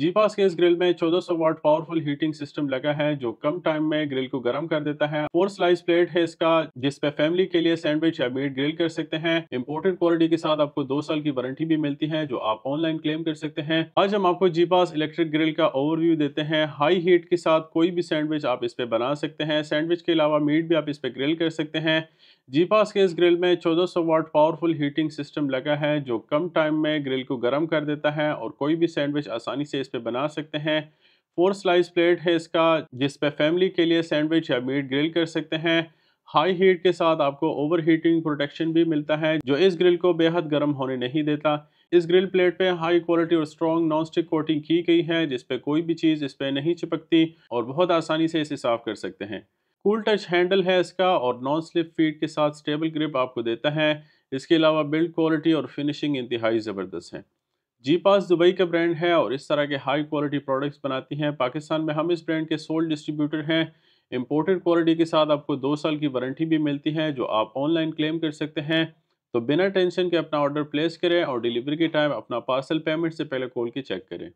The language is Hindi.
जीपास के इस ग्रिल में 1400 वाट पावरफुल हीटिंग सिस्टम लगा है जो कम टाइम में ग्रिल को गर्म कर देता है फोर स्लाइस प्लेट है इसका जिसपे फैमिली के लिए सैंडविच या मीट ग्रिल कर सकते हैं इम्पोर्टेड क्वालिटी के साथ आपको दो साल की वारंटी भी मिलती है जो आप ऑनलाइन क्लेम कर सकते हैं आज हम आपको जीपास इलेक्ट्रिक ग्रिल का ओवरव्यू देते हैं हाई हीट के साथ कोई भी सैंडविच आप इस पे बना सकते हैं सैंडविच के अलावा मीट भी आप इस पे ग्रिल कर सकते हैं जीपास के इस ग्रिल में 1400 वाट पावरफुल हीटिंग सिस्टम लगा है जो कम टाइम में ग्रिल को गर्म कर देता है और कोई भी सैंडविच आसानी से इस पर बना सकते हैं फोर स्लाइस प्लेट है इसका जिस पर फैमिली के लिए सैंडविच या मीट ग्रिल कर सकते हैं हाई हीट के साथ आपको ओवर हीटिंग प्रोटेक्शन भी मिलता है जो इस ग्रिल को बेहद गर्म होने नहीं देता इस ग्रिल प्लेट पे हाई क्वालिटी और स्ट्रॉन्ग नॉन स्टिक कोटिंग की गई है जिस पे कोई भी चीज़ इस पर नहीं चिपकती और बहुत आसानी से इसे साफ कर सकते हैं कूल टच हैंडल है इसका और नॉन स्लिप फीट के साथ स्टेबल ग्रिप आपको देता है इसके अलावा बिल्ड क्वालिटी और फिनिशिंग इंतहाई ज़बरदस्त है जी पास दुबई का ब्रांड है और इस तरह के हाई क्वालिटी प्रोडक्ट्स बनाती हैं पाकिस्तान में हम इस ब्रांड के सोल डिस्ट्रीब्यूटर हैं इम्पोर्टेड क्वालिटी के साथ आपको दो साल की वारंटी भी मिलती है जो आप ऑनलाइन क्लेम कर सकते हैं तो बिना टेंशन के अपना ऑर्डर प्लेस करें और डिलीवरी के टाइम अपना पार्सल पेमेंट से पहले कॉल के चेक करें